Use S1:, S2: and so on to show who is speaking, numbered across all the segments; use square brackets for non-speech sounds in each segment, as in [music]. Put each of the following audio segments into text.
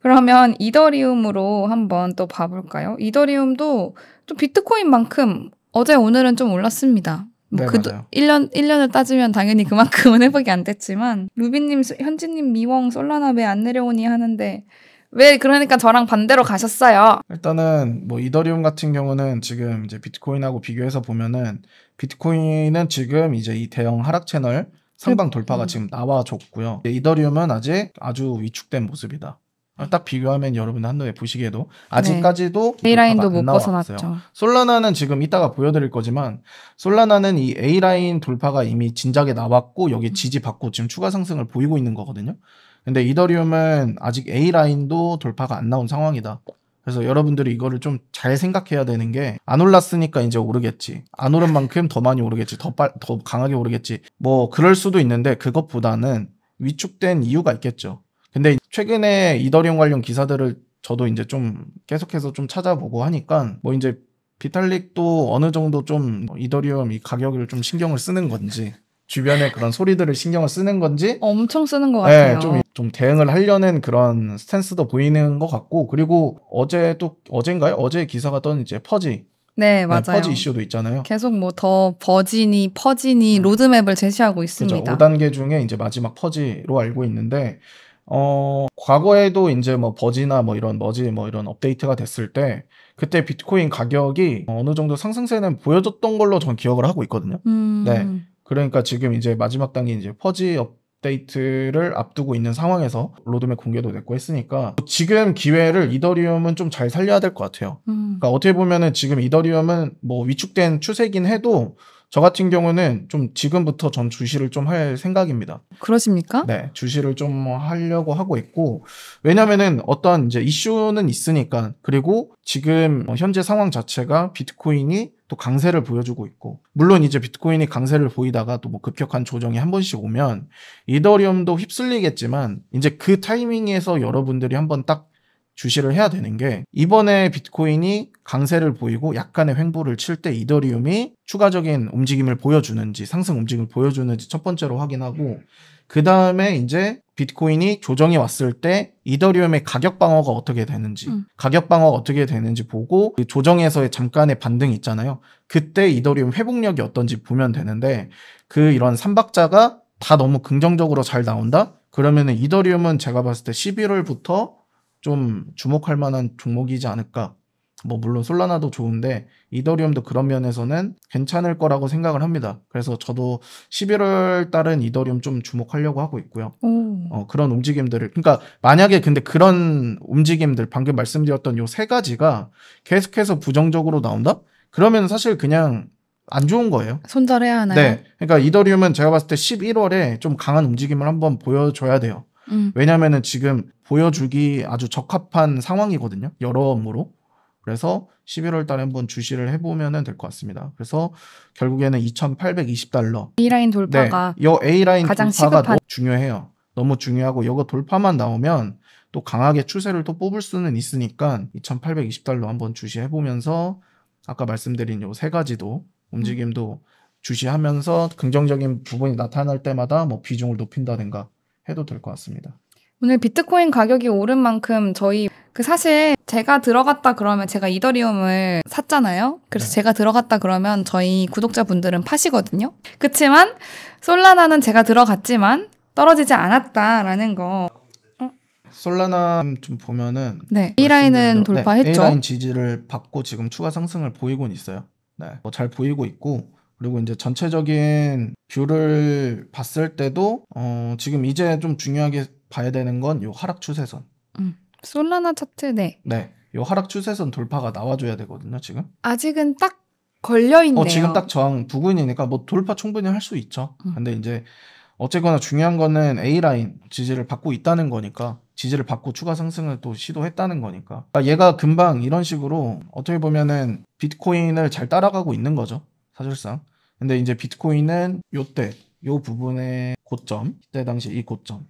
S1: 그러면 이더리움으로 한번 또 봐볼까요? 이더리움도 좀 비트코인만큼 어제 오늘은 좀 올랐습니다. 뭐 네, 그 맞아요. 1년 1년을 따지면 당연히 그만큼은 회복이 [laughs] 안 됐지만 루비님 현지님 미웡 솔라나 베안 내려오니 하는데 왜 그러니까 저랑 반대로 가셨어요.
S2: 일단은 뭐 이더리움 같은 경우는 지금 이제 비트코인하고 비교해서 보면은 비트코인은 지금 이제 이 대형 하락 채널 상방 돌파가 음. 지금 나와줬고요. 이더리움은 아직 아주 위축된 모습이다. 어, 딱 비교하면 여러분 한눈에 보시기에도 아직까지도 네. A 라인도 못 벗어났죠. 솔라나는 지금 이따가 보여드릴 거지만 솔라나는 이 A 라인 돌파가 이미 진작에 나왔고 여기 음. 지지 받고 지금 추가 상승을 보이고 있는 거거든요. 근데 이더리움은 아직 A 라인도 돌파가 안 나온 상황이다. 그래서 여러분들이 이거를 좀 잘 생각해야 되는 게 안 올랐으니까 이제 오르겠지. 안 오른 만큼 더 많이 오르겠지. 더, 빨, 더 강하게 오르겠지. 뭐 그럴 수도 있는데 그것보다는 위축된 이유가 있겠죠. 근데 최근에 이더리움 관련 기사들을 저도 이제 좀 계속해서 좀 찾아보고 하니까 뭐 이제 비탈릭도 어느 정도 좀 이더리움 이 가격을 좀 신경을 쓰는 건지 주변에 그런 소리들을 신경을 쓰는 건지 엄청 쓰는 것 예, 같아요. 네, 좀, 좀 대응을 하려는 그런 스탠스도 보이는 것 같고 그리고 어제 또 어젠가요? 어제 기사가 떤 이제 퍼지
S1: 네, 예, 맞아요. 네, 퍼지 이슈도 있잖아요. 계속 뭐 더 버지니, 퍼지니 음. 로드맵을 제시하고 있습니다. 그렇죠.
S2: 5단계 중에 이제 마지막 퍼지로 알고 있는데 어, 과거에도 이제 뭐 버지나 뭐 이런 머지 뭐 이런 업데이트가 됐을 때 그때 비트코인 가격이 어느 정도 상승세는 보여줬던 걸로 전 기억을 하고 있거든요. 네. 음. 네. 그러니까 지금 이제 마지막 단계 이제 퍼지 업데이트를 앞두고 있는 상황에서 로드맵 공개도 됐고 했으니까 지금 기회를 이더리움은 좀 잘 살려야 될 것 같아요. 음. 그러니까 어떻게 보면은 지금 이더리움은 뭐 위축된 추세긴 해도 저 같은 경우는 좀 지금부터 전 주시를 좀 할 생각입니다. 그러십니까? 네, 주시를 좀 뭐 하려고 하고 있고 왜냐면은 어떤 이제 이슈는 있으니까 그리고 지금 뭐 현재 상황 자체가 비트코인이 또 강세를 보여주고 있고 물론 이제 비트코인이 강세를 보이다가 또 뭐 급격한 조정이 한 번씩 오면 이더리움도 휩쓸리겠지만 이제 그 타이밍에서 여러분들이 한번 딱 주시를 해야 되는 게 이번에 비트코인이 강세를 보이고 약간의 횡보를 칠 때 이더리움이 추가적인 움직임을 보여주는지 상승 움직임을 보여주는지 첫 번째로 확인하고 그 다음에 이제 비트코인이 조정이 왔을 때 이더리움의 가격 방어가 어떻게 되는지 음. 가격 방어가 어떻게 되는지 보고 그 조정에서의 잠깐의 반등이 있잖아요. 그때 이더리움 회복력이 어떤지 보면 되는데 그 이런 삼박자가 다 너무 긍정적으로 잘 나온다? 그러면은 이더리움은 제가 봤을 때 11월부터 좀 주목할 만한 종목이지 않을까. 뭐 물론 솔라나도 좋은데 이더리움도 그런 면에서는 괜찮을 거라고 생각을 합니다. 그래서 저도 11월 달은 이더리움 좀 주목하려고 하고 있고요. 음. 어, 그런 움직임들을 그러니까 만약에 근데 그런 움직임들 방금 말씀드렸던 요 세 가지가 계속해서 부정적으로 나온다? 그러면 사실 그냥 안 좋은 거예요.
S1: 손절해야 하나요? 네.
S2: 그러니까 이더리움은 제가 봤을 때 11월에 좀 강한 움직임을 한번 보여줘야 돼요. 음. 왜냐면은 지금 보여주기 아주 적합한 상황이거든요. 여러모로. 그래서 11월 달에 한번 주시를 해보면 될 것 같습니다. 그래서 결국에는 2,820달러.
S1: A라인 돌파가 네,
S2: 요 A라인 가장 돌파가 시급한... 중요해요. 너무 중요하고 이거 돌파만 나오면 또 강하게 추세를 또 뽑을 수는 있으니까 2,820달러 한번 주시해보면서 아까 말씀드린 요세 가지도 움직임도 주시하면서 긍정적인 부분이 나타날 때마다 뭐 비중을 높인다든가 해도 될 것 같습니다.
S1: 오늘 비트코인 가격이 오른 만큼 저희 그 사실 제가 들어갔다 그러면 제가 이더리움을 샀잖아요. 그래서 네. 제가 들어갔다 그러면 저희 구독자분들은 파시거든요. 그치만 솔라나는 제가 들어갔지만 떨어지지 않았다라는 거.
S2: 어? 솔라나 좀 보면은
S1: 네 A 라인은 돌파했죠. 네, A 라인
S2: 지지를 받고 지금 추가 상승을 보이곤 있어요. 네, 뭐잘 보이고 있고 그리고 이제 전체적인 뷰를 봤을 때도 어, 지금 이제 좀 중요하게 봐야 되는 건요 하락 추세선.
S1: 음. 솔라나 차트 네.
S2: 네. 요 하락 추세선 돌파가 나와줘야 되거든요, 지금.
S1: 아직은 딱 걸려있네요. 어, 지금 딱
S2: 저항 부근이니까 뭐 돌파 충분히 할 수 있죠. 음. 근데 이제 어쨌거나 중요한 거는 A라인 지지를 받고 있다는 거니까 지지를 받고 추가 상승을 또 시도했다는 거니까 그러니까 얘가 금방 이런 식으로 어떻게 보면은 비트코인을 잘 따라가고 있는 거죠. 사실상. 근데 이제 비트코인은 요때 요 부분의 고점, 그때 당시 이 고점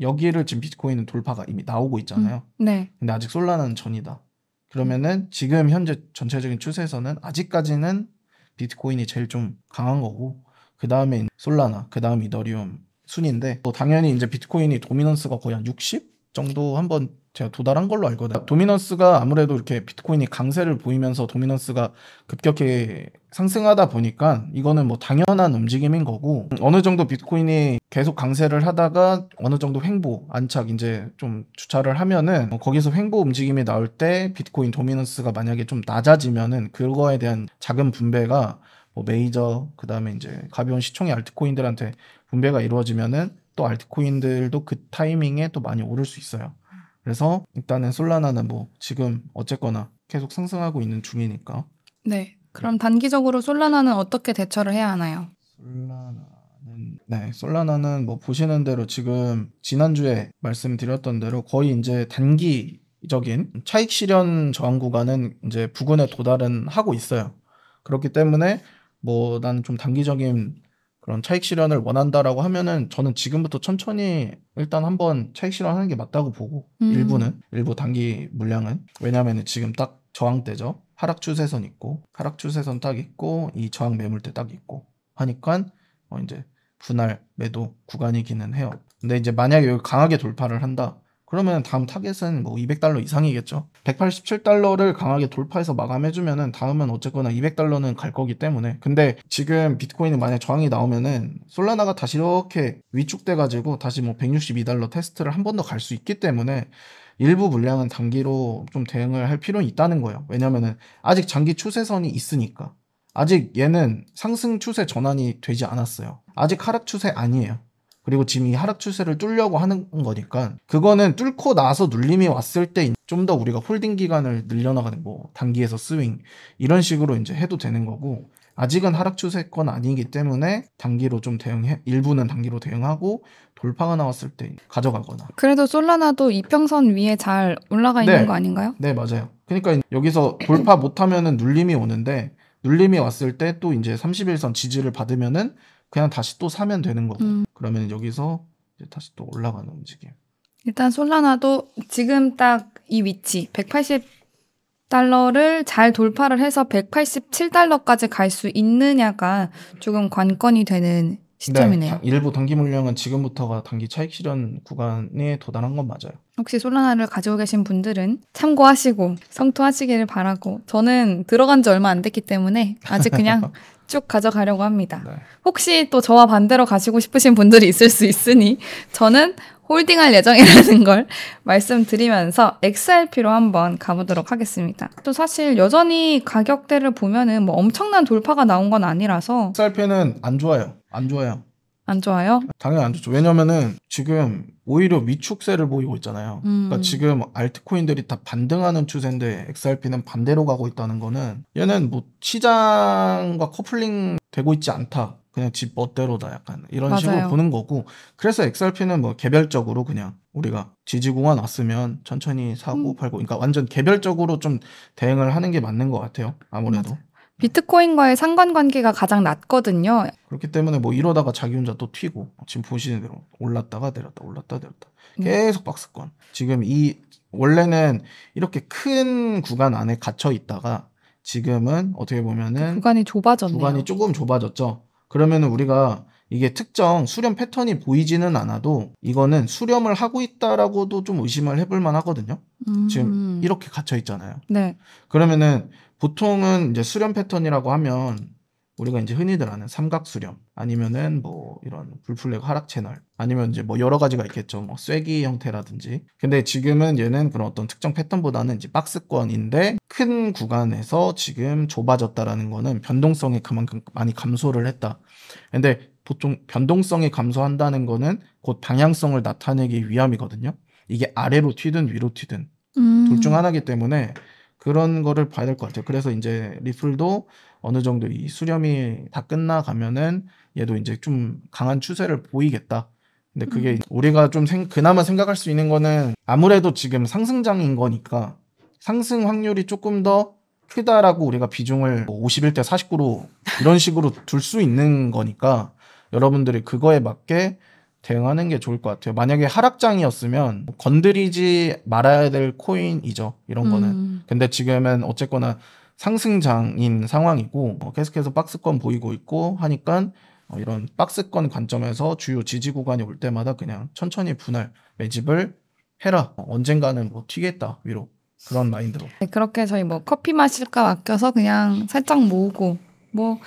S2: 여기를 지금 비트코인은 돌파가 이미 나오고 있잖아요. 음, 네. 근데 아직 솔라는 전이다. 그러면은 지금 현재 전체적인 추세에서는 아직까지는 비트코인이 제일 좀 강한 거고 그 다음에 솔라나, 그 다음 이더리움 순인데 또 뭐 당연히 이제 비트코인이 도미넌스가 거의 한 60 정도 한번 제가 도달한 걸로 알거든요. 도미넌스가 아무래도 이렇게 비트코인이 강세를 보이면서 도미넌스가 급격히 상승하다 보니까 이거는 뭐 당연한 움직임인 거고 어느 정도 비트코인이 계속 강세를 하다가 어느 정도 횡보 안착 이제 좀 주차를 하면은 뭐 거기서 횡보 움직임이 나올 때 비트코인 도미넌스가 만약에 좀 낮아지면은 그거에 대한 자금 분배가 뭐 메이저 그다음에 이제 가벼운 시총의 알트코인들한테 분배가 이루어지면은 또 알트코인들도 그 타이밍에 또 많이 오를 수 있어요. 그래서 일단은 솔라나는 뭐 지금 어쨌거나 계속 상승하고 있는 중이니까. 네. 그럼
S1: 단기적으로 솔라나는 어떻게 대처를 해야 하나요?
S2: 솔라나는 네, 솔라나는 뭐 보시는 대로 지금 지난주에 말씀드렸던 대로 거의 이제 단기적인 차익 실현 저항 구간은 이제 부근에 도달은 하고 있어요. 그렇기 때문에 뭐 나는 좀 단기적인 그런 차익 실현을 원한다라고 하면은 저는 지금부터 천천히 일단 한번 차익 실현하는 게 맞다고 보고 음. 일부는 일부 단기 물량은 왜냐면은 지금 딱 저항 대죠 하락 추세선 있고 하락 추세선 딱 있고 이 저항 매물대 딱 있고 하니까 어 이제 분할 매도 구간이기는 해요. 근데 이제 만약에 여기 강하게 돌파를 한다. 그러면 다음 타겟은 뭐 200달러 이상이겠죠. 187달러를 강하게 돌파해서 마감해주면은 다음은 어쨌거나 200달러는 갈 거기 때문에. 근데 지금 비트코인이 만약 저항이 나오면은 솔라나가 다시 이렇게 위축돼가지고 다시 뭐 162달러 테스트를 한 번 더 갈 수 있기 때문에 일부 물량은 단기로 좀 대응을 할 필요는 있다는 거예요. 왜냐면은 아직 장기 추세선이 있으니까. 아직 얘는 상승 추세 전환이 되지 않았어요. 아직 하락 추세 아니에요. 그리고 지금 이 하락 추세를 뚫려고 하는 거니까 그거는 뚫고 나서 눌림이 왔을 때 좀 더 우리가 홀딩 기간을 늘려나가는 뭐 단기에서 스윙 이런 식으로 이제 해도 되는 거고 아직은 하락 추세건 아니기 때문에 단기로 좀 대응해 일부는 단기로 대응하고 돌파가 나왔을 때 가져가거나
S1: 그래도 솔라나도 이평선 위에 잘 올라가 있는 네. 거 아닌가요?
S2: 네 맞아요. 그러니까 여기서 돌파 못하면은 눌림이 오는데 눌림이 왔을 때 또 이제 31선 지지를 받으면은 그냥 다시 또 사면 되는 거고. 음. 그러면 여기서 이제 다시 또 올라가는 움직임.
S1: 일단 솔라나도 지금 딱 이 위치 180 달러를 잘 돌파를 해서 187달러까지 갈 수 있느냐가 조금 관건이 되는 시점이네요. 네,
S2: 일부 단기 물량은 지금부터가 단기 차익 실현 구간에 도달한 건 맞아요.
S1: 혹시 솔라나를 가지고 계신 분들은 참고하시고 성토하시기를 바라고 저는 들어간 지 얼마 안 됐기 때문에 아직 그냥 [laughs] 쭉 가져가려고 합니다. 네. 혹시 또 저와 반대로 가시고 싶으신 분들이 있을 수 있으니 저는 홀딩할 예정이라는 걸 [laughs] 말씀드리면서 XRP로 한번 가보도록 하겠습니다. 또 사실 여전히 가격대를 보면은 뭐 엄청난 돌파가 나온 건 아니라서
S2: XRP는 안 좋아요. 안 좋아요. 안 좋아요? 당연히 안 좋죠. 왜냐면은 지금 오히려 미축세를 보이고 있잖아요. 그러니까 음. 그러니까 지금 알트코인들이 다 반등하는 추세인데 XRP는 반대로 가고 있다는 거는 얘는 뭐 시장과 커플링 되고 있지 않다. 그냥 집 멋대로다 약간 이런 맞아요. 식으로 보는 거고 그래서 XRP는 뭐 개별적으로 그냥 우리가 지지구가 났으면 천천히 사고 음. 팔고 그러니까 완전 개별적으로 좀 대응을 하는 게 맞는 것 같아요 아무래도 맞아
S1: 비트코인과의 상관관계가 가장 낮거든요.
S2: 그렇기 때문에 뭐 이러다가 자기 혼자 또 튀고 지금 보시는 대로 올랐다가 내렸다 올랐다 내렸다 음. 계속 박스권. 지금 이 원래는 이렇게 큰 구간 안에 갇혀 있다가 지금은 어떻게 보면은 그 구간이 좁아졌네요. 구간이 조금 좁아졌죠. 그러면은 우리가 이게 특정 수렴 패턴이 보이지는 않아도 이거는 수렴을 하고 있다라고도 좀 의심을 해볼 만하거든요. 음. 지금 이렇게 갇혀 있잖아요. 네. 그러면은 보통은 이제 수렴 패턴이라고 하면 우리가 이제 흔히들 아는 삼각 수렴 아니면은 뭐 이런 불플랙 하락 채널 아니면 이제 뭐 여러 가지가 있겠죠 뭐 쐐기 형태라든지 근데 지금은 얘는 그런 어떤 특정 패턴보다는 이제 박스권인데 큰 구간에서 지금 좁아졌다라는 거는 변동성이 그만큼 많이 감소를 했다 근데 보통 변동성이 감소한다는 거는 곧 방향성을 나타내기 위함이거든요 이게 아래로 튀든 위로 튀든 음. 둘중 하나기 때문에 그런 거를 봐야 될 것 같아요. 그래서 이제 리플도 어느 정도 이 수렴이 다 끝나가면은 얘도 이제 좀 강한 추세를 보이겠다. 근데 그게 음. 우리가 좀 생, 그나마 생각할 수 있는 거는 아무래도 지금 상승장인 거니까 상승 확률이 조금 더 크다라고 우리가 비중을 51대 뭐 49로 이런 식으로 둘 수 있는 거니까 여러분들이 그거에 맞게 대응하는 게 좋을 것 같아요. 만약에 하락장이었으면 건드리지 말아야 될 코인이죠. 이런 거는. 음. 근데 지금은 어쨌거나 상승장인 상황이고 어, 계속해서 박스권 보이고 있고 하니까 어, 이런 박스권 관점에서 주요 지지 구간이 올 때마다 그냥 천천히 분할 매집을 해라. 어, 언젠가는 뭐 튀겠다 위로 그런 마인드로.
S1: 네, 그렇게 저희 뭐 커피 마실까 아껴서 그냥 살짝 모으고 뭐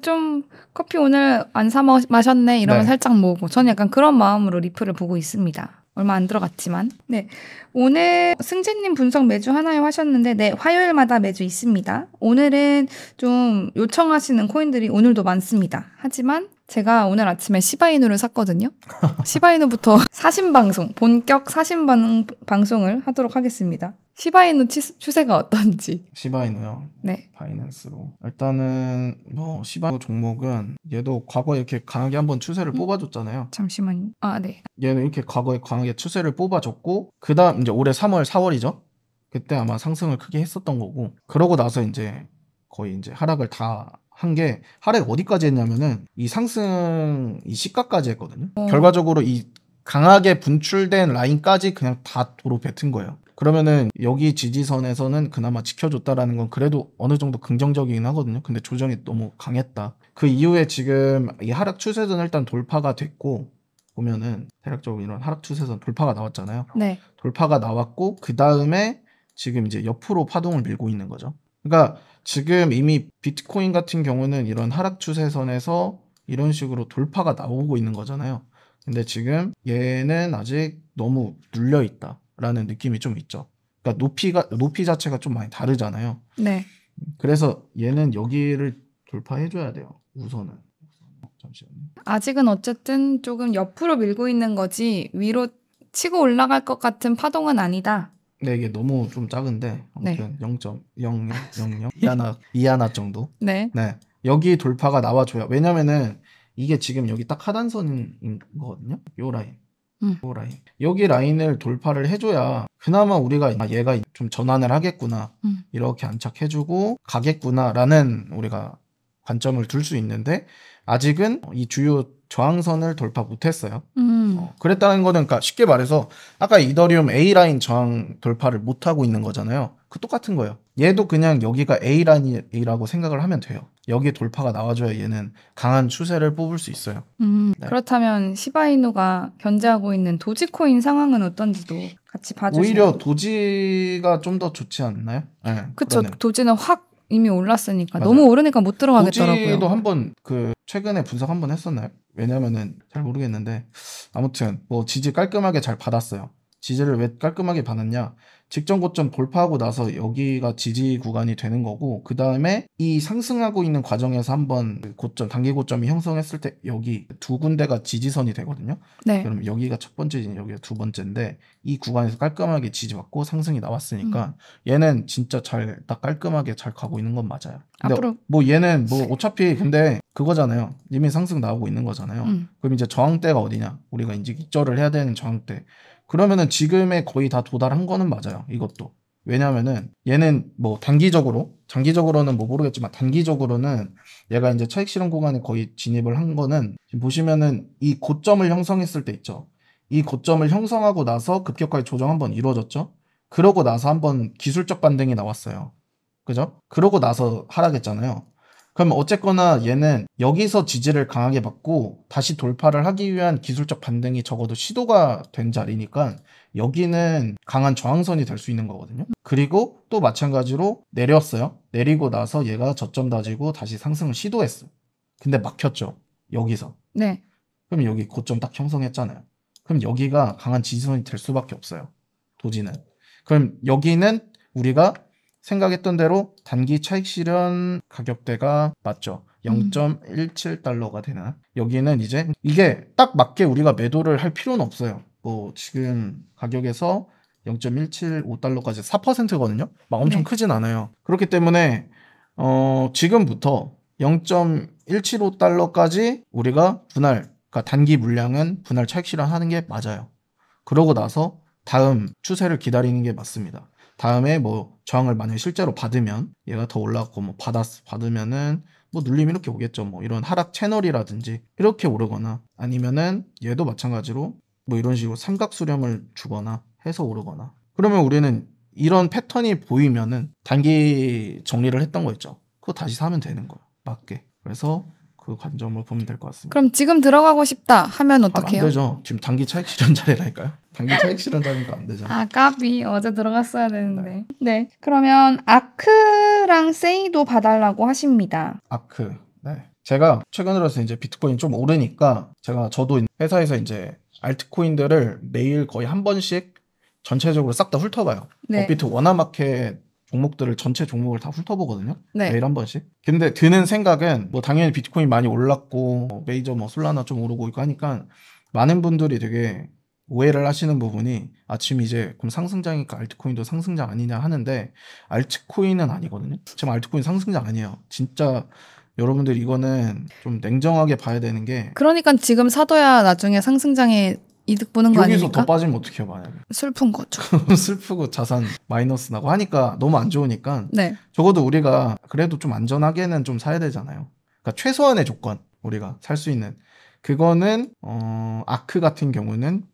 S1: 좀 커피 오늘 안 사 마셨네 이러면 네. 살짝 모으고 저는 약간 그런 마음으로 리플을 보고 있습니다. 얼마 안 들어갔지만 네 오늘 승재님 분석 매주 하나요 하셨는데 네 화요일마다 매주 있습니다. 오늘은 좀 요청하시는 코인들이 오늘도 많습니다. 하지만 제가 오늘 아침에 시바이누를 샀거든요. [laughs] 시바이누부터 사신 방송 본격 사신 방송을 하도록 하겠습니다. 시바이누 치, 추세가 어떤지.
S2: 시바이누요. 네. 바이낸스로. 일단은 뭐 시바이누 종목은 얘도 과거에 이렇게 강하게 한번 추세를 음. 뽑아줬잖아요.
S1: 잠시만요. 아 네.
S2: 얘는 이렇게 과거에 강하게 추세를 뽑아줬고 그다음 이제 올해 3월 4월이죠. 그때 아마 상승을 크게 했었던 거고 그러고 나서 이제 거의 이제 하락을 다 한 게 하락 어디까지 했냐면은 이 상승 이 시가까지 했거든요. 어. 결과적으로 이 강하게 분출된 라인까지 그냥 다 도로 뱉은 거예요. 그러면은 여기 지지선에서는 그나마 지켜줬다라는 건 그래도 어느 정도 긍정적이긴 하거든요. 근데 조정이 너무 강했다. 그 이후에 지금 이 하락 추세선 일단 돌파가 됐고 보면은 대략적으로 이런 하락 추세선 돌파가 나왔잖아요. 네. 돌파가 나왔고 그 다음에 지금 이제 옆으로 파동을 밀고 있는 거죠. 그러니까 지금 이미 비트코인 같은 경우는 이런 하락 추세선에서 이런 식으로 돌파가 나오고 있는 거잖아요. 근데 지금 얘는 아직 너무 눌려 있다. 라는 느낌이 좀 있죠. 그러니까 높이가 높이 자체가 좀 많이 다르잖아요. 네. 그래서 얘는 여기를 돌파해 줘야 돼요. 우선은. 잠시만요.
S1: 아직은 어쨌든 조금 옆으로 밀고 있는 거지 위로 치고 올라갈 것 같은 파동은 아니다.
S2: 네, 이게 너무 좀 작은데 아무튼 네. 0.0000 이하나 이하나 정도. 네. 네. 여기 돌파가 나와줘요. 왜냐면은 이게 지금 여기 딱 하단선인 거거든요. 요 라인. 음. 요 그 라인. 여기 라인을 돌파를 해줘야 그나마 우리가 아, 얘가 좀 전환을 하겠구나 음. 이렇게 안착해주고 가겠구나라는 우리가 관점을 둘 수 있는데 아직은 이 주요 저항선을 돌파 못했어요. 음. 어, 그랬다는 거는 그러니까 쉽게 말해서 아까 이더리움 A 라인 저항 돌파를 못하고 있는 거잖아요. 그 똑같은 거예요. 얘도 그냥 여기가 A라고 생각을 하면 돼요. 여기에 돌파가 나와줘야 얘는 강한 추세를 뽑을 수 있어요.
S1: 음, 네. 그렇다면 시바이누가 견제하고 있는 도지코인 상황은 어떤지도 같이 봐주세요. 오히려
S2: 도지가 좀 더 좋지 않나요? 네, 그렇죠.
S1: 도지는 확 이미 올랐으니까 맞아요. 너무 오르니까 못 들어가겠더라고요. 도지도 한번
S2: 그 최근에 분석 한번 했었나요? 왜냐면은 잘 모르겠는데 아무튼 뭐 지지 깔끔하게 잘 받았어요. 지지를 왜 깔끔하게 받았냐? 직전 고점 돌파하고 나서 여기가 지지 구간이 되는 거고 그 다음에 이 상승하고 있는 과정에서 한번 그 고점 단기 고점이 형성했을 때 여기 두 군데가 지지선이 되거든요. 네. 그럼 여기가 첫 번째지 여기가 두 번째인데 이 구간에서 깔끔하게 지지받고 상승이 나왔으니까 음. 얘는 진짜 잘 딱 깔끔하게 잘 가고 있는 건 맞아요. 근데 앞으로 뭐 얘는 뭐 네. 어차피 근데 그거잖아요. 이미 상승 나오고 있는 거잖아요. 음. 그럼 이제 저항대가 어디냐? 우리가 이제 입절을 해야 되는 저항대. 그러면은 지금에 거의 다 도달한 거는 맞아요. 이것도. 왜냐면은 얘는 뭐 단기적으로 장기적으로는 뭐 모르겠지만 단기적으로는 얘가 이제 차익 실험 구간에 거의 진입을 한 거는 지금 보시면은 이 고점을 형성했을 때 있죠. 이 고점을 형성하고 나서 급격하게 조정 한번 이루어졌죠. 그러고 나서 한번 기술적 반등이 나왔어요. 그죠? 그러고 나서 하락했잖아요. 그러면 어쨌거나 얘는 여기서 지지를 강하게 받고 다시 돌파를 하기 위한 기술적 반등이 적어도 시도가 된 자리니까 여기는 강한 저항선이 될 수 있는 거거든요. 그리고 또 마찬가지로 내렸어요. 내리고 나서 얘가 저점 다지고 다시 상승을 시도했어. 요 근데 막혔죠. 여기서. 네. 그럼 여기 고점 딱 형성했잖아요. 그럼 여기가 강한 지지선이 될 수밖에 없어요. 도지는. 그럼 여기는 우리가 생각했던 대로 단기 차익 실현 가격대가 맞죠. 0.17달러가 음. 되나? 여기는 이제 이게 딱 맞게 우리가 매도를 할 필요는 없어요. 뭐 지금 가격에서 0.175달러까지 4%거든요. 막 엄청 네. 크진 않아요. 그렇기 때문에 어 지금부터 0.175달러까지 우리가 분할 그러니까 단기 물량은 분할 차익 실현하는 게 맞아요. 그러고 나서 다음 추세를 기다리는 게 맞습니다. 다음에 뭐 저항을 만약에 실제로 받으면 얘가 더 올라갔고 뭐 받았 받으면은 뭐 눌림 이렇게 오겠죠 뭐 이런 하락 채널이라든지 이렇게 오르거나 아니면은 얘도 마찬가지로 뭐 이런 식으로 삼각 수렴을 주거나 해서 오르거나 그러면 우리는 이런 패턴이 보이면은 단기 정리를 했던 거 있죠 그거 다시 사면 되는 거예요 맞게 그래서 그 관점으로 보면 될 것 같습니다.
S1: 그럼 지금 들어가고 싶다 하면 아, 어떻게 요안
S2: 되죠. 지금 단기 차익 실현 자리라니까요. 단기 차익 실현 자리니안 되죠. 아
S1: 까비 어제 들어갔어야 되는데. 네. 네. 그러면 아크랑 세이도 봐달라고 하십니다.
S2: 아크. 네. 제가 최근 들어서 이제 비트코인 좀 오르니까 제가 저도 회사에서 이제 알트코인들을 매일 거의 한 번씩 전체적으로 싹 다 훑어봐요. 업비트 네. 뭐 원마켓 종목들을 전체 종목을 다 훑어보거든요. 네. 매일 한 번씩. 근데 드는 생각은 뭐 당연히 비트코인 많이 올랐고 뭐 메이저 뭐 솔라나 좀 오르고 있고 하니까 많은 분들이 되게 오해를 하시는 부분이 아침 이제 그럼 상승장이니까 알트코인도 상승장 아니냐 하는데 알트코인은 아니거든요. 지금 알트코인 상승장 아니에요. 진짜 여러분들 이거는 좀 냉정하게 봐야 되는 게
S1: 그러니까 지금 사둬야 나중에 상승장에 이득 보는 거 여기서 아닙니까? 더
S2: 빠지면 어떻게 해요 만약에
S1: 슬픈 거죠.
S2: [laughs] 슬프고 자산 마이너스 나고 하니까 너무 안 좋으니까 네. 적어도 우리가 그래도 좀 안전하게는 좀 사야 되잖아요. 그러니까 최소한의 조건 우리가 살 수 있는 그거는 어 아크 같은 경우는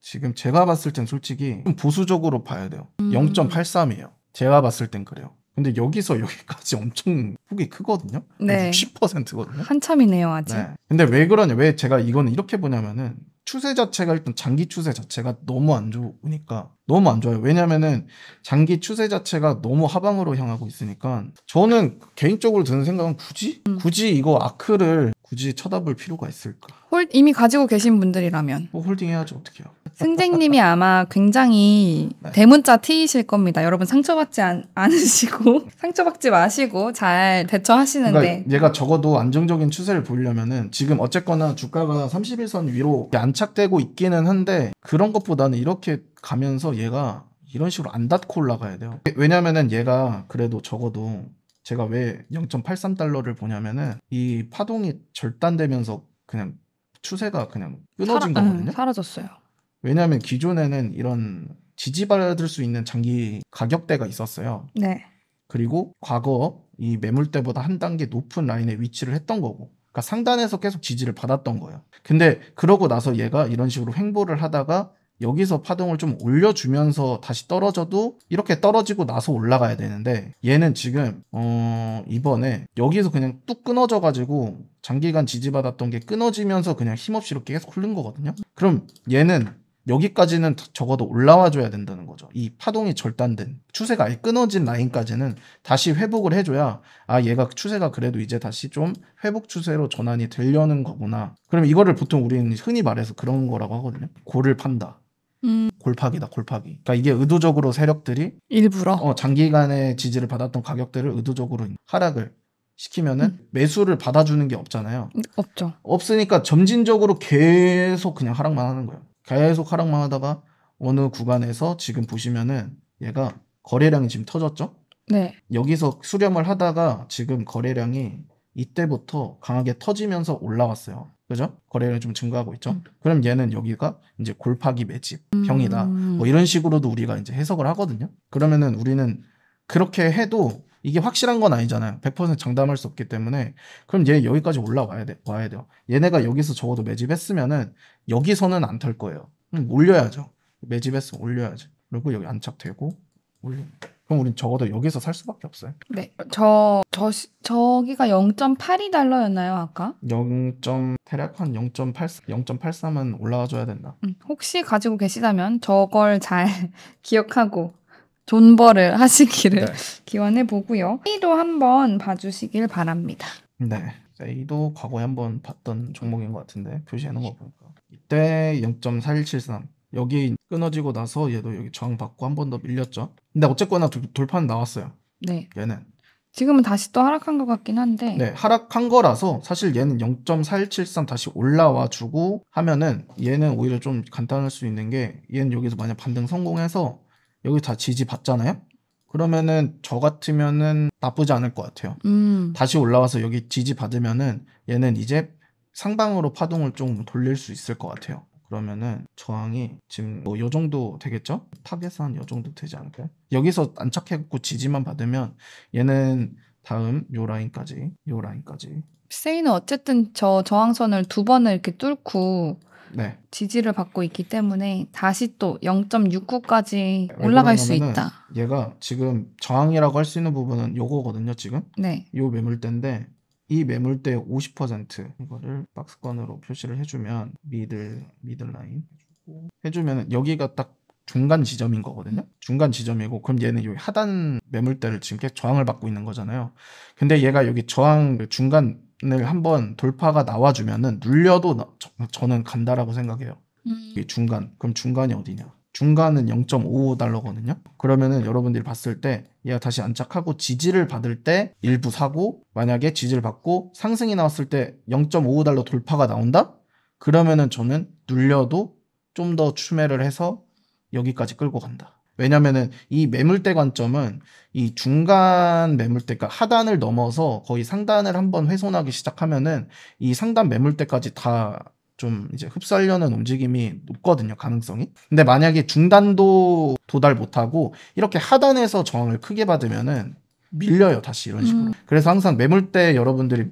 S2: 지금 제가 봤을 땐 솔직히 좀 보수적으로 봐야 돼요. 음. 0.83이에요. 제가 봤을 땐 그래요. 근데 여기서 [laughs] 여기까지 엄청 폭이 크거든요. 네. 60%거든요.
S1: 한참이네요, 아직. 네.
S2: 근데 왜 그러냐? 왜 제가 이거는 이렇게 보냐면은 추세 자체가 일단 장기 추세 자체가 너무 안 좋으니까 너무 안 좋아요. 왜냐면은 장기 추세 자체가 너무 하방으로 향하고 있으니까 저는 개인적으로 드는 생각은 굳이 음. 굳이 이거 아크를 굳이 쳐다볼 필요가 있을까?
S1: 홀, 이미 가지고 계신 분들이라면 뭐 홀딩
S2: 해야지 어떻게요? 해
S1: 승쟁님이 아마 굉장히 네. 대문자 T이실 겁니다. 여러분 상처받지 않, 으시고 [laughs] 상처받지 마시고 잘 대처하시는데 그러니까
S2: 얘가 적어도 안정적인 추세를 보이려면은 지금 어쨌거나 주가가 31선 위로 안착되고 있기는 한데 그런 것보다는 이렇게 가면서 얘가 이런 식으로 안 닫고 올라가야 돼요. 왜냐면은 얘가 그래도 적어도 제가 왜 0.83달러를 보냐면은 이 파동이 절단되면서 그냥 추세가 그냥 끊어진 사라, 음, 거거든요. 음, 사라졌어요. 왜냐하면 기존에는 이런 지지받을 수 있는 장기 가격대가 있었어요. 네. 그리고 과거 이 매물대보다 한 단계 높은 라인에 위치를 했던 거고 그러니까 상단에서 계속 지지를 받았던 거예요. 근데 그러고 나서 얘가 이런 식으로 횡보를 하다가 여기서 파동을 좀 올려주면서 다시 떨어져도 이렇게 떨어지고 나서 올라가야 되는데 얘는 지금 어 이번에 여기서 그냥 뚝 끊어져 가지고 장기간 지지받았던 게 끊어지면서 그냥 힘없이 이렇게 계속 흐른 거거든요 그럼 얘는 여기까지는 적어도 올라와줘야 된다는 거죠. 이 파동이 절단된 추세가 아예 끊어진 라인까지는 다시 회복을 해줘야 아 얘가 추세가 그래도 이제 다시 좀 회복 추세로 전환이 되려는 거구나. 그럼 이거를 보통 우리는 흔히 말해서 그런 거라고 하거든요. 골을 판다. 음. 골파기다 골파기. 그러니까 이게 의도적으로 세력들이 일부러 어, 장기간의 지지를 받았던 가격대를 의도적으로 하락을 시키면은 음. 매수를 받아주는 게 없잖아요. 없죠. 없으니까 점진적으로 계속 그냥 하락만 하는 거예요. 계속 하락만 하다가 어느 구간에서 지금 보시면은 얘가 거래량이 지금 터졌죠? 네. 여기서 수렴을 하다가 지금 거래량이 이때부터 강하게 터지면서 올라왔어요. 그죠? 거래량이 좀 증가하고 있죠? 음. 그럼 얘는 여기가 이제 골파기 매집 형이다 뭐 음. 뭐 이런 식으로도 우리가 이제 해석을 하거든요. 그러면은 우리는 그렇게 해도 이게 확실한 건 아니잖아요. 100% 장담할 수 없기 때문에 그럼 얘 여기까지 올라와야 돼, 와야 돼요. 얘네가 여기서 적어도 매집했으면은 여기서는 안 털 거예요. 음, 올려야죠. 매집했으면 올려야지 그리고 여기 안착되고 올려. 그럼 우린 적어도 여기서 살 수밖에 없어요.
S1: 네, 저, 저, 저기가 0 8이 달러였나요 아까?
S2: 0. 대략 한 0.83, 0.83은 올라와줘야 된다. 음,
S1: 혹시 가지고 계시다면 저걸 잘 [laughs] 기억하고 존버를 [laughs] 하시기를 네. 기원해 보고요. A도 한번 봐주시길 바랍니다.
S2: 네. A도 과거에 한번 봤던 종목인 것 같은데 표시하는 거 보니까 이때 0.4173 여기 끊어지고 나서 얘도 여기 저항 받고 한 번 더 밀렸죠. 근데 어쨌거나 돌판 나왔어요. 네. 얘는
S1: 지금은 다시 또 하락한 것 같긴 한데. 네,
S2: 하락한 거라서 사실 얘는 0.4173 다시 올라와 주고 하면은 얘는 오히려 좀 간단할 수 있는 게 얘는 여기서 만약 반등 성공해서 여기 다 지지 받잖아요. 그러면은 저 같으면은 나쁘지 않을 것 같아요. 음. 다시 올라와서 여기 지지 받으면은 얘는 이제 상방으로 파동을 좀 돌릴 수 있을 것 같아요. 그러면은 저항이 지금 뭐 요 정도 되겠죠? 타겟은 요 정도 되지 않을까요? 여기서 안착해갖고 지지만 받으면 얘는 다음 요 라인까지 요 라인까지
S1: 세이는 어쨌든 저 저항선을 두 번을 이렇게 뚫고 네. 지지를 받고 있기 때문에 다시 또 0.69까지 올라갈 수 있다.
S2: 얘가 지금 저항이라고 할 수 있는 부분은 요거거든요, 지금. 네. 요 매물대인데 이 매물대의 50% 이거를 박스권으로 표시를 해주면 미들 미들 라인 해주면 여기가 딱 중간 지점인 거거든요. 중간 지점이고 그럼 얘는 여기 하단 매물대를 지금 계속 저항을 받고 있는 거잖아요. 근데 얘가 여기 저항 중간 을 한번 돌파가 나와주면은 눌려도 나, 저, 는 간다라고 생각해요. 음. 중간 그럼 중간이 어디냐? 중간은 0.55달러거든요. 그러면은 여러분들이 봤을 때 얘가 다시 안착하고 지지를 받을 때 일부 사고 만약에 지지를 받고 상승이 나왔을 때 0.55달러 돌파가 나온다? 그러면은 저는 눌려도 좀 더 추매를 해서 여기까지 끌고 간다. 왜냐면은 이 매물대 관점은 이 중간 매물대가 하단을 넘어서 거의 상단을 한번 훼손하기 시작하면은 이 상단 매물대까지 다 좀 이제 흡수하려는 움직임이 높거든요 가능성이 근데 만약에 중단도 도달 못하고 이렇게 하단에서 저항을 크게 받으면은 밀려요 다시 이런 식으로 음. 그래서 항상 매물대 여러분들이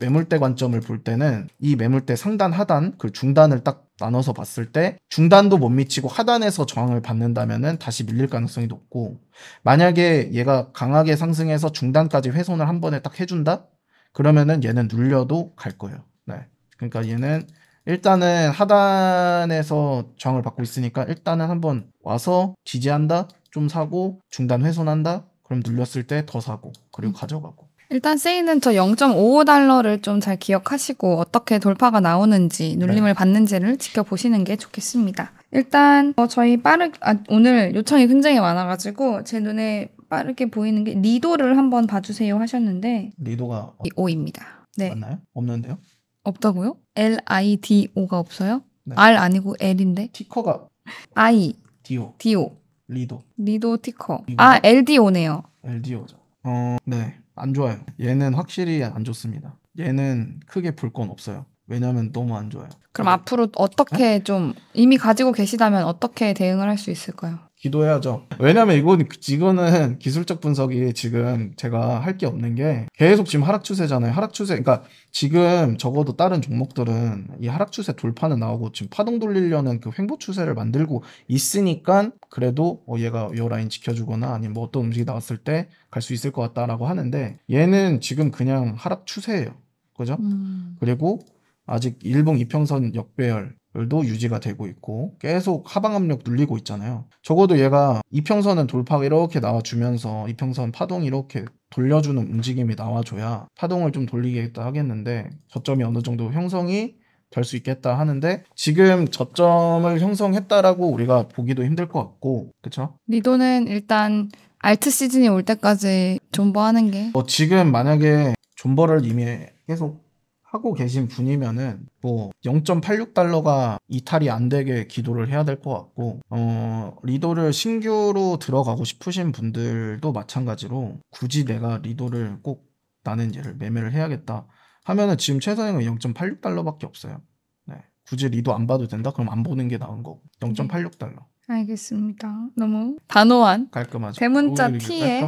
S2: 매물대 관점을 볼 때는 이 매물대 상단 하단 그 중단을 딱 나눠서 봤을 때 중단도 못 미치고 하단에서 저항을 받는다면은 다시 밀릴 가능성이 높고 만약에 얘가 강하게 상승해서 중단까지 훼손을 한 번에 딱 해준다 그러면은 얘는 눌려도 갈 거예요. 네. 그러니까 얘는 일단은 하단에서 저항을 받고 있으니까 일단은 한 번 와서 지지한다 좀 사고 중단 훼손한다 그럼 눌렸을 때 더 사고 그리고 음. 가져가고
S1: 일단 세이는 저 0.55달러를 좀 잘 기억하시고 어떻게 돌파가 나오는지 네. 눌림을 네. 받는지를 지켜보시는 게 좋겠습니다. 일단 어, 저희 빠르 아, 오늘 요청이 굉장히 많아가지고 제 눈에 빠르게 보이는 게 리도를 한번 봐주세요 하셨는데 리도가 O입니다. 네. 맞나요? 없는데요? 없다고요? L I D O가 없어요? 네. R 아니고 L인데 티커가 I 디오 디오 리도 리도 티커 아 LDO네요.
S2: LDO죠. 어 네. 안 좋아요. 얘는 확실히 안 좋습니다. 얘는 크게 볼 건 없어요. 왜냐하면 너무 안 좋아요.
S1: 그럼 앞으로 어떻게 네? 좀 이미 가지고 계시다면 어떻게 대응을 할 수 있을까요?
S2: 기도해야죠. 왜냐면 이건 이거는 기술적 분석이 지금 제가 할 게 없는 게 계속 지금 하락 추세잖아요. 하락 추세 그러니까 지금 적어도 다른 종목들은 이 하락 추세 돌파는 나오고 지금 파동 돌리려는 그 횡보 추세를 만들고 있으니까 그래도 어 얘가 요 라인 지켜주거나 아니면 뭐 어떤 음식이 나왔을 때 갈 수 있을 것 같다라고 하는데 얘는 지금 그냥 하락 추세예요. 그죠? 음. 그리고 아직 일봉 이평선 역배열 도 유지가 되고 있고 계속 하방 압력 눌리고 있잖아요. 적어도 얘가 이평선은 돌파 이렇게 나와주면서 이평선 파동 이렇게 돌려주는 움직임이 나와줘야 파동을 좀 돌리겠다 하겠는데 저점이 어느 정도 형성이 될 수 있겠다 하는데 지금 저점을 형성했다라고 우리가 보기도 힘들 것 같고 그쵸?
S1: 리도는 일단 알트 시즌이 올 때까지 존버하는 게
S2: 어, 지금 만약에 존버를 이미 계속 하고 계신 분이면은 뭐 0.86달러가 이탈이 안 되게 기도를 해야 될 것 같고 어 리도를 신규로 들어가고 싶으신 분들도 마찬가지로 굳이 내가 리도를 꼭 나는 얘를 매매를 해야겠다 하면은 지금 최저임은 0.86달러밖에 없어요. 네. 굳이 리도 안 봐도 된다? 그럼 안 보는 게 나은 거고 0.86달러.
S1: 알겠습니다. 너무 단호한 깔끔하죠. 대문자 T의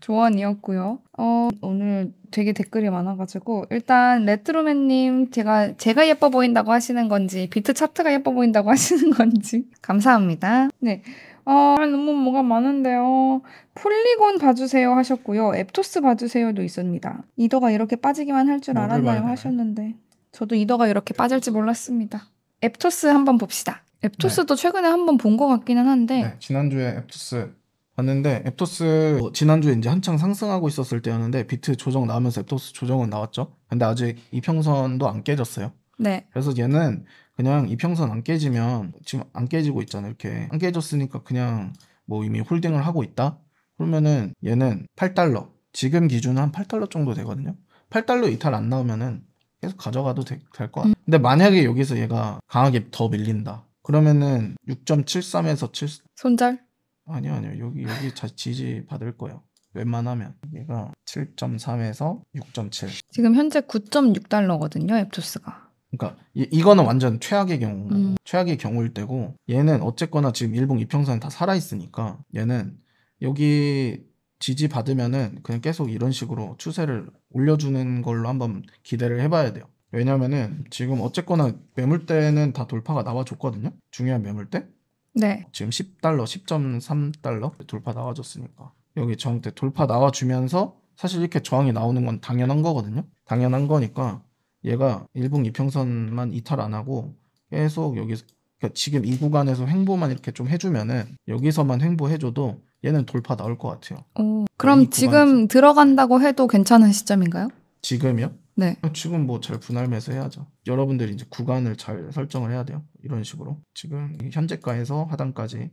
S1: 조언이었고요. 어, 오늘 되게 댓글이 많아가지고 일단 레트로맨님 제가 제가 예뻐 보인다고 하시는 건지 비트 차트가 예뻐 보인다고 [laughs] 하시는 건지 감사합니다. 네. 아, 어, 너무 뭐가 많은데요. 폴리곤 봐주세요 하셨고요. 앱토스 봐주세요도 있습니다. 이더가 이렇게 빠지기만 할 줄 알았나요 하셨는데 저도 이더가 이렇게 빠질지 몰랐습니다. 앱토스 한번 봅시다. 앱토스도 네. 최근에 한 번 본 것 같기는 한데 네,
S2: 지난주에 앱토스 봤는데 앱토스 뭐 지난주에 이제 한창 상승하고 있었을 때였는데 비트 조정 나오면서 앱토스 조정은 나왔죠. 근데 아직 이평선도 안 깨졌어요. 네. 그래서 얘는 그냥 이평선 안 깨지면 지금 안 깨지고 있잖아요. 이렇게 안 깨졌으니까 그냥 뭐 이미 홀딩을 하고 있다. 그러면은 얘는 8달러 지금 기준 은한 8달러 정도 되거든요. 8달러 이탈 안 나오면은 계속 가져가도 될 것 같아요. 음. 근데 만약에 여기서 얘가 강하게 더 밀린다. 그러면은 6.73에서 7 손절? 아니요 아니요 여기 여기 자, 지지 받을 거예요. 웬만하면 얘가 7.3에서 6.7
S1: 지금 현재 9.6달러거든요 앱토스가
S2: 그러니까 이, 거는 완전 최악의 경우 음. 최악의 경우일 때고 얘는 어쨌거나 지금 일봉 이평선 다 살아있으니까 얘는 여기 지지 받으면은 그냥 계속 이런 식으로 추세를 올려주는 걸로 한번 기대를 해봐야 돼요 왜냐면은 지금 어쨌거나 매물 때는 다 돌파가 나와줬거든요. 중요한 매물 때. 네. 지금 10달러, 10.3달러 돌파 나와줬으니까 여기 저항대 돌파 나와주면서 사실 이렇게 저항이 나오는 건 당연한 거거든요. 당연한 거니까 얘가 일봉 2평선만 이탈 안 하고 계속 여기서 그러니까 지금 이 구간에서 횡보만 이렇게 좀 해주면은 여기서만 횡보해줘도 얘는 돌파 나올 것 같아요.
S1: 오, 그럼 지금 들어간다고 해도 괜찮은 시점인가요?
S2: 지금요? 네. 지금 뭐 잘 분할 매수해야죠. 여러분들이 이제 구간을 잘 설정을 해야 돼요. 이런 식으로 지금 현재가에서 하단까지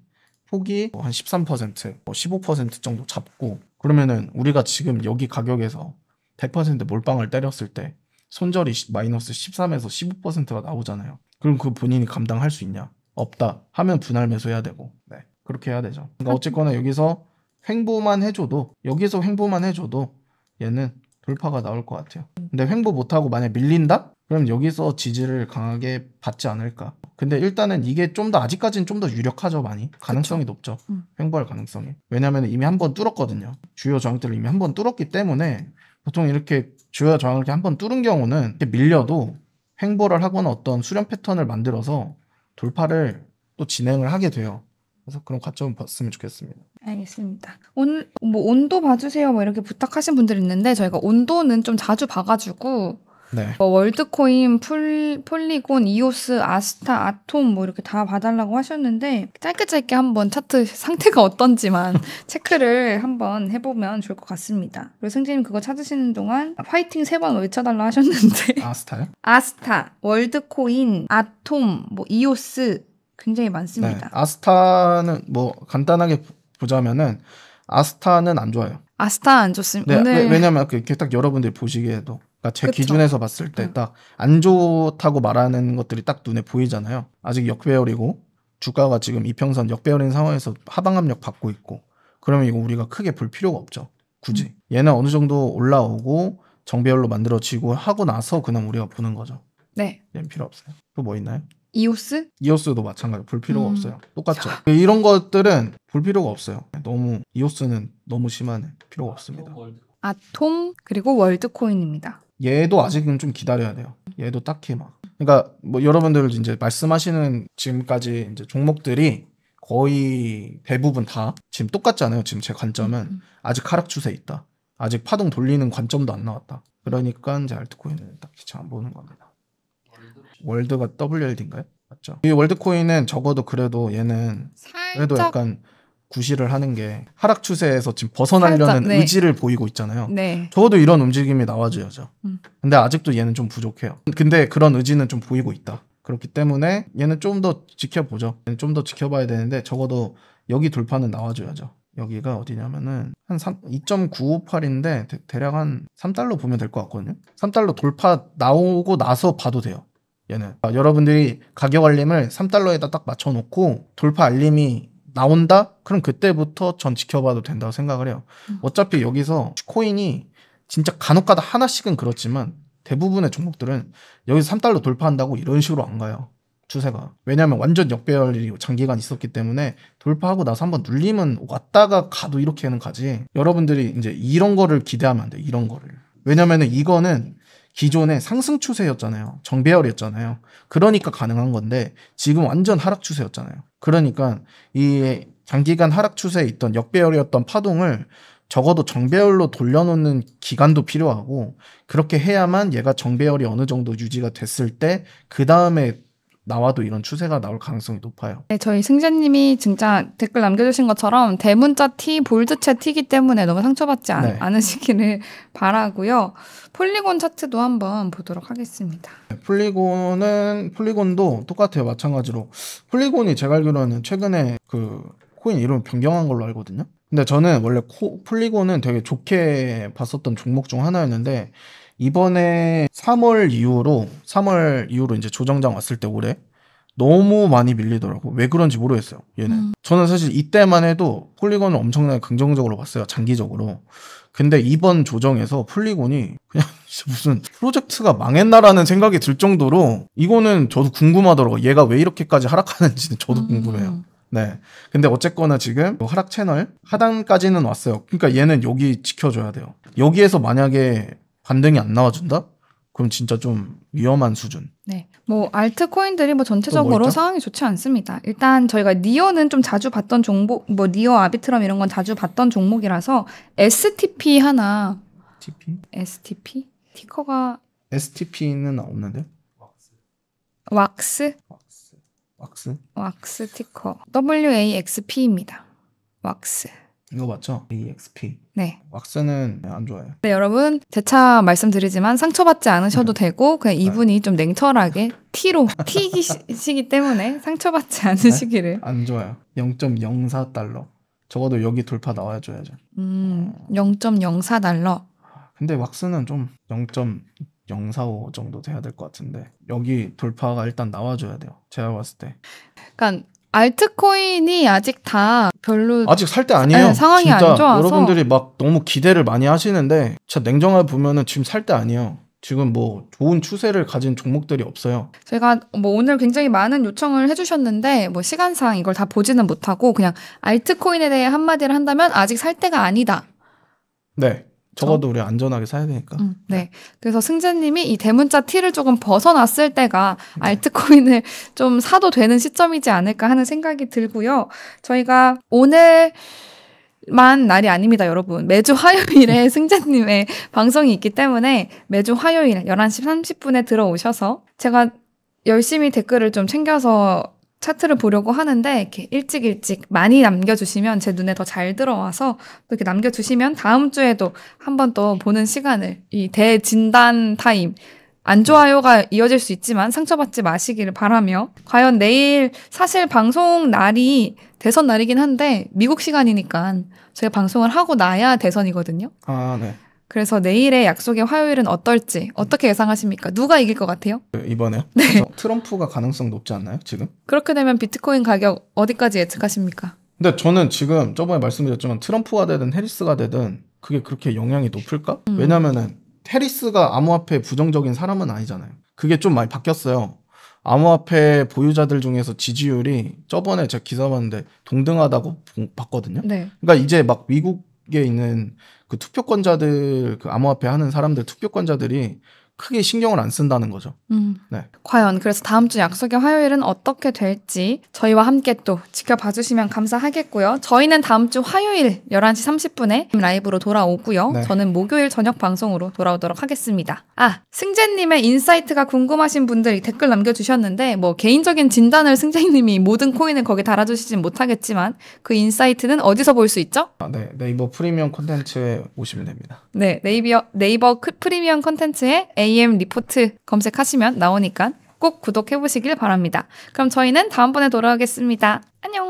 S2: 폭이 뭐 한13% 15% 뭐 정도 잡고 그러면은 우리가 지금 여기 가격에서 100% 몰빵을 때렸을 때 손절이 마이너스 13에서 15%가 나오잖아요. 그럼 그 본인이 감당할 수 있냐? 없다. 하면 분할 매수해야 되고 네. 그렇게 해야 되죠. 그러니까 어쨌거나 여기서 횡보만 해줘도 여기서 횡보만 해줘도 얘는 돌파가 나올 것 같아요. 근데 횡보 못하고 만약 밀린다? 그럼 여기서 지지를 강하게 받지 않을까. 근데 일단은 이게 좀 더 아직까지는 좀 더 유력하죠 많이. 가능성이 그쵸. 높죠. 음. 횡보할 가능성이. 왜냐면 이미 한 번 뚫었거든요. 주요 저항대를 이미 한 번 뚫었기 때문에 보통 이렇게 주요 저항을 이한번 뚫은 경우는 이렇게 밀려도 횡보를 하거나 어떤 수렴 패턴을 만들어서 돌파를 또 진행을 하게 돼요. 그래서 그런 관점 봤으면 좋겠습니다.
S1: 알겠습니다. 온, 뭐 온도 봐주세요 뭐 이렇게 부탁하신 분들 있는데 저희가 온도는 좀 자주 봐가지고 네. 뭐 월드코인, 풀, 폴리곤, 이오스, 아스타, 아톰 뭐 이렇게 다 봐달라고 하셨는데 짧게 짧게 한번 차트 상태가 어떤지만 [laughs] 체크를 한번 해보면 좋을 것 같습니다. 그리고 선생님 그거 찾으시는 동안 화이팅 세 번 외쳐달라 하셨는데
S2: 아스타요? [laughs]
S1: 아스타, 월드코인, 아톰, 뭐 이오스, 굉장히 많습니다. 네,
S2: 아스타는 뭐 간단하게 보자면은 아스타는 안 좋아요.
S1: 아스타 안 좋습니다. 네, 오늘... 왜, 냐면
S2: 이렇게 그, 딱 여러분들이 보시기에도 그러니까 제 그쵸? 기준에서 봤을 때 딱안 음. 좋다고 말하는 것들이 딱 눈에 보이잖아요. 아직 역배열이고 주가가 지금 이평선 역배열인 상황에서 하방 압력 받고 있고 그러면 이거 우리가 크게 볼 필요가 없죠. 굳이 음. 얘는 어느 정도 올라오고 정배열로 만들어지고 하고 나서 그냥 우리가 보는 거죠. 네. 얘는 필요 없어요. 또 뭐 있나요? 이오스? 이오스도 마찬가지 불 필요가 음. 없어요. 똑같죠. 네, 이런 것들은 불 필요가 없어요. 너무 이오스는 너무 심한 필요가 없습니다.
S1: 아톰 그리고 월드코인입니다.
S2: 얘도 아직은 좀 기다려야 돼요. 얘도 딱히 막 그러니까 뭐 여러분들 이제 말씀하시는 지금까지 이제 종목들이 거의 대부분 다 지금 똑같잖아요. 지금 제 관점은 음. 음. 아직 하락 추세 있다. 아직 파동 돌리는 관점도 안 나왔다. 그러니까 이제 알트코인은 딱히 잘안 보는 겁니다. 월드가 WLD인가요? 맞죠? 이 월드코인은 적어도 그래도 얘는 살짝... 그래도 약간 구실을 하는 게 하락 추세에서 지금 벗어나려는 살짝, 네. 의지를 보이고 있잖아요. 네. 적어도 이런 움직임이 나와줘야죠. 음. 근데 아직도 얘는 좀 부족해요. 근데 그런 의지는 좀 보이고 있다. 그렇기 때문에 얘는 좀 더 지켜보죠. 좀 더 지켜봐야 되는데 적어도 여기 돌파는 나와줘야죠. 여기가 어디냐면은 한 2.958인데 대, 략한 3달러 보면 될 것 같거든요. 3달러 돌파 나오고 나서 봐도 돼요. 얘는 아, 여러분들이 가격 알림을 3달러에다 딱 맞춰놓고 돌파 알림이 나온다? 그럼 그때부터 전 지켜봐도 된다고 생각을 해요. 음. 어차피 여기서 코인이 진짜 간혹가다 하나씩은 그렇지만 대부분의 종목들은 여기서 3달러 돌파한다고 이런 식으로 안 가요. 추세가. 왜냐하면 완전 역배열이 장기간 있었기 때문에 돌파하고 나서 한번 눌리면 왔다가 가도 이렇게는 가지. 여러분들이 이제 이런 거를 기대하면 안 돼. 이런 거를. 왜냐면은 이거는 기존에 상승 추세였잖아요. 정배열이었잖아요. 그러니까 가능한 건데 지금 완전 하락 추세였잖아요. 그러니까 이 장기간 하락 추세에 있던 역배열이었던 파동을 적어도 정배열로 돌려놓는 기간도 필요하고 그렇게 해야만 얘가 정배열이 어느 정도 유지가 됐을 때 그 다음에 나와도 이런 추세가 나올 가능성이 높아요.
S1: 네, 저희 승재님이 진짜 댓글 남겨주신 것처럼 대문자 T, 볼드체 T이기 때문에 너무 상처받지 않, 네. 않으시기를 [laughs] 바라고요. 폴리곤 차트도 한번 보도록 하겠습니다.
S2: 네, 폴리곤은 폴리곤도 똑같아요. 마찬가지로 폴리곤이 제가 알기로는 최근에 그 코인 이름 변경한 걸로 알거든요. 근데 저는 원래 코, 폴리곤은 되게 좋게 봤었던 종목 중 하나였는데 이번에 3월 이후로 3월 이후로 이제 조정장 왔을 때 올해 너무 많이 밀리더라고. 왜 그런지 모르겠어요. 얘는. 음. 저는 사실 이때만 해도 폴리곤을 엄청나게 긍정적으로 봤어요. 장기적으로. 근데 이번 조정에서 폴리곤이 그냥 [laughs] 무슨 프로젝트가 망했나라는 생각이 들 정도로 이거는 저도 궁금하더라고. 얘가 왜 이렇게까지 하락하는지는 저도 음. 궁금해요. 네. 근데 어쨌거나 지금 뭐 하락 채널 하단까지는 왔어요. 그러니까 얘는 여기 지켜줘야 돼요. 여기에서 만약에 반등이 안 나와준다? 그럼 진짜 좀 위험한 수준.
S1: 네. 뭐 알트코인들이 뭐 전체적으로 뭐 상황이 좋지 않습니다. 일단 저희가 니어는 좀 자주 봤던 종목 뭐 니어 아비트럼 이런 건 자주 봤던 종목이라서 STP 하나 s TP? STP? 티커가
S2: STP는 없는데? 왁스.
S1: 왁스? 왁스. 왁스. 왁스 티커 WAXP입니다. 왁스.
S2: 이거 맞죠? EXP. 네. 왁스는 안 좋아요.
S1: 네, 여러분. 재차 말씀드리지만 상처받지 않으셔도 네. 되고, 그냥 네. 이분이 네. 좀 냉철하게 T로, [laughs] T이시기 때문에 상처받지 네? 않으시기를. 네?
S2: 안 좋아요. 0.04달러. 적어도 여기 돌파 나와줘야죠.
S1: 음, 0.04달러. 어.
S2: 아, 근데 왁스는 좀 0.045 정도 돼야 될 것 같은데 여기 돌파가 일단 나와줘야 돼요. 제가 봤을 때.
S1: 그러니까 알트코인이 아직 다 별로 아직 살 때 아니에요. 네, 상황이 진짜 안 좋아서 여러분들이
S2: 막 너무 기대를 많이 하시는데 진 냉정하게 보면은 지금 살 때 아니에요. 지금 뭐 좋은 추세를 가진 종목들이 없어요.
S1: 제가 뭐 오늘 굉장히 많은 요청을 해주셨는데 뭐 시간상 이걸 다 보지는 못하고 그냥 알트코인에 대해 한마디를 한다면 아직 살 때가 아니다.
S2: 네. 적어도 우리 안전하게 사야 되니까. 음,
S1: 네. 네. 그래서 승재님이 이 대문자 T를 조금 벗어났을 때가 네. 알트코인을 [laughs] 좀 사도 되는 시점이지 않을까 하는 생각이 들고요. 저희가 오늘 만 날이 아닙니다, 여러분. 매주 화요일에 [laughs] 승재님의 방송이 있기 때문에 매주 화요일 11시 30분에 들어오셔서 제가 열심히 댓글을 좀 챙겨서 차트를 보려고 하는데 이렇게 일찍 일찍 많이 남겨주시면 제 눈에 더 잘 들어와서 또 이렇게 남겨주시면 다음 주에도 한번또 보는 시간을 이 대진단 타임 안 좋아요가 이어질 수 있지만 상처받지 마시기를 바라며 과연 내일 사실 방송 날이 대선 날이긴 한데 미국 시간이니까 제가 방송을 하고 나야 대선이거든요. 아 네. 그래서 내일의 약속의 화요일은 어떨지 어떻게 예상하십니까? 누가 이길 것 같아요?
S2: 이번에요? 네. 트럼프가 가능성 높지 않나요? 지금?
S1: 그렇게 되면 비트코인 가격 어디까지 예측하십니까?
S2: 근데 저는 지금 저번에 말씀드렸지만 트럼프가 되든 해리스가 되든 그게 그렇게 영향이 높을까? 음. 왜냐면은 해리스가 암호화폐 부정적인 사람은 아니잖아요. 그게 좀 많이 바뀌었어요. 암호화폐 보유자들 중에서 지지율이 저번에 제가 기사 봤는데 동등하다고 봤거든요. 네. 그러니까 이제 막 미국 미국에 있는 그 투표권자들 그 암호화폐 하는 사람들 투표권자들이 크게 신경을 안 쓴다는 거죠. 음. 네.
S1: 과연 그래서 다음 주 약속의 화요일은 어떻게 될지 저희와 함께 또 지켜봐 주시면 감사하겠고요. 저희는 다음 주 화요일 11시 30분에 라이브로 돌아오고요. 네. 저는 목요일 저녁 방송으로 돌아오도록 하겠습니다. 아, 승재님의 인사이트가 궁금하신 분들이 댓글 남겨주셨는데 뭐 개인적인 진단을 승재님이 모든 코인을 거기 달아주시진 못하겠지만 그 인사이트는 어디서 볼 수 있죠?
S2: 아, 네, 네이버 프리미엄 콘텐츠에 오시면 됩니다.
S1: 네, 네이버, 네이버 프리미엄 콘텐츠에 IM 리포트 검색하시면 나오니까 꼭 구독해보시길 바랍니다. 그럼 저희는 다음번에 돌아오겠습니다. 안녕!